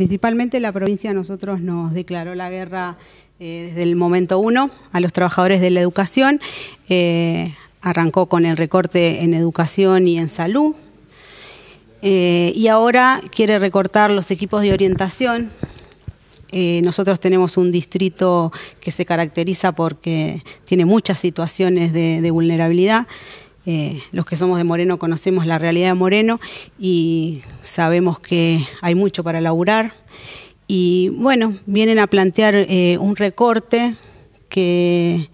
principalmente la provincia a nosotros nos declaró la guerra eh, desde el momento uno a los trabajadores de la educación. Eh, arrancó con el recorte en educación y en salud. Eh, y ahora quiere recortar los equipos de orientación. nosotros tenemos un distrito que se caracteriza porque tiene muchas situaciones de vulnerabilidad. Eh, los que somos de Moreno conocemos la realidad de Moreno y sabemos que hay mucho para laburar. Y bueno, vienen a plantear eh, un recorte que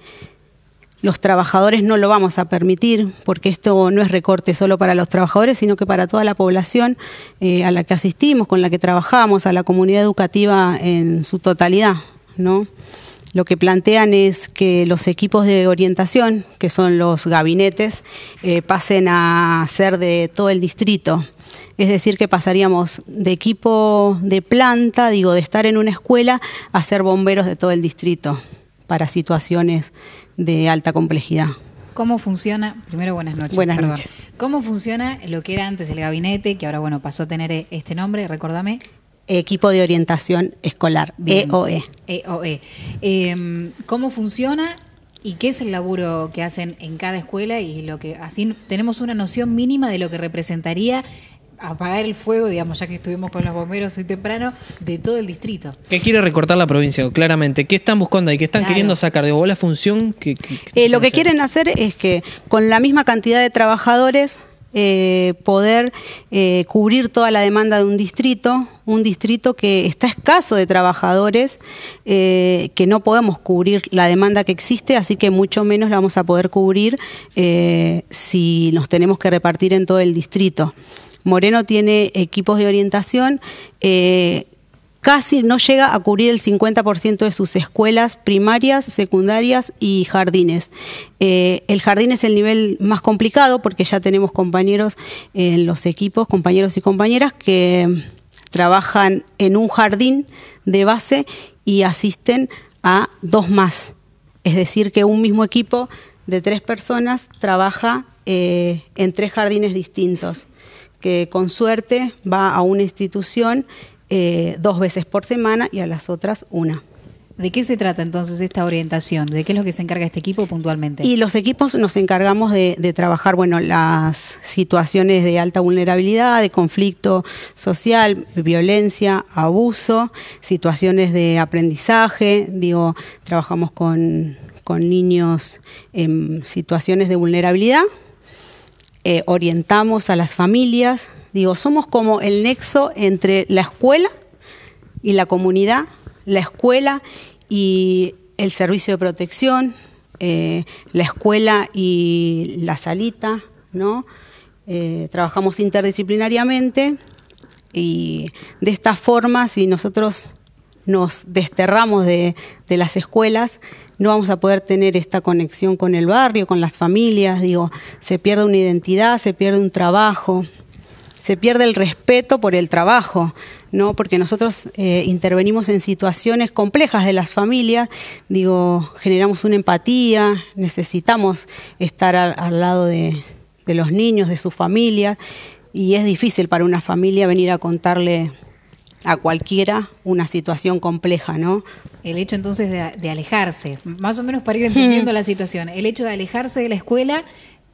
los trabajadores no lo vamos a permitir, porque esto no es recorte solo para los trabajadores, sino que para toda la población eh, a la que asistimos, con la que trabajamos, a la comunidad educativa en su totalidad, ¿no? Lo que plantean es que los equipos de orientación, que son los gabinetes, eh, pasen a ser de todo el distrito. Es decir, que pasaríamos de equipo de planta, digo, de estar en una escuela, a ser bomberos de todo el distrito para situaciones de alta complejidad. ¿Cómo funciona? Primero, buenas noches. Buenas noches. ¿Cómo funciona lo que era antes el gabinete, que ahora, bueno, pasó a tener este nombre? Recordame. Equipo de Orientación Escolar, EOE. E. E e. em, ¿Cómo funciona y qué es el laburo que hacen en cada escuela? Y lo que así tenemos una noción mínima de lo que representaría apagar el fuego, digamos, ya que estuvimos con los bomberos hoy temprano, de todo el distrito. ¿Qué quiere recortar la provincia? Claramente, ¿qué están buscando ahí? ¿Qué están queriendo sacar de vos la función? Que, eh, lo que quieren hacer es que con la misma cantidad de trabajadores eh, poder eh, cubrir toda la demanda de un distrito, un distrito que está escaso de trabajadores, eh, que no podemos cubrir la demanda que existe, así que mucho menos la vamos a poder cubrir si nos tenemos que repartir en todo el distrito. Moreno tiene equipos de orientación casi no llega a cubrir el 50% de sus escuelas primarias, secundarias y jardines. Eh, el jardín es el nivel más complicado porque ya tenemos compañeros en los equipos, compañeros y compañeras que trabajan en un jardín de base y asisten a dos más. Es decir, que un mismo equipo de tres personas trabaja eh, en tres jardines distintos, que con suerte va a una institución eh, dos veces por semana y a las otras una. ¿De qué se trata entonces esta orientación? ¿De qué es lo que se encarga este equipo puntualmente? Y los equipos nos encargamos de, trabajar, bueno, las situaciones de alta vulnerabilidad, de conflicto social, violencia, abuso, situaciones de aprendizaje, digo, trabajamos con, niños en situaciones de vulnerabilidad, eh, orientamos a las familias, Digo, somos como el nexo entre la escuela y la comunidad, la escuela y el servicio de protección, eh, la escuela y la salita, ¿no? Eh, trabajamos interdisciplinariamente y de esta forma, si nosotros nos desterramos de, de, las escuelas, no vamos a poder tener esta conexión con el barrio, con las familias, digo, se pierde una identidad, se pierde un trabajo, se pierde el respeto por el trabajo, ¿no? Porque nosotros eh, intervenimos en situaciones complejas de las familias, digo, generamos una empatía, necesitamos estar al, lado de, los niños, de su familia, y es difícil para una familia venir a contarle a cualquiera una situación compleja, ¿no? El hecho entonces de, de alejarse, más o menos para ir entendiendo la situación, el hecho de alejarse de la escuela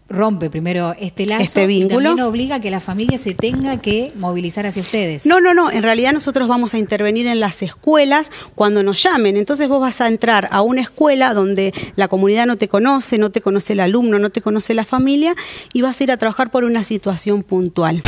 rompe primero este lazo este vínculo. y obliga a que la familia se tenga que movilizar hacia ustedes. No, no, no, en realidad nosotros vamos a intervenir en las escuelas cuando nos llamen, entonces vos vas a entrar a una escuela donde la comunidad no te conoce, no te conoce el alumno, no te conoce la familia y vas a ir a trabajar por una situación puntual.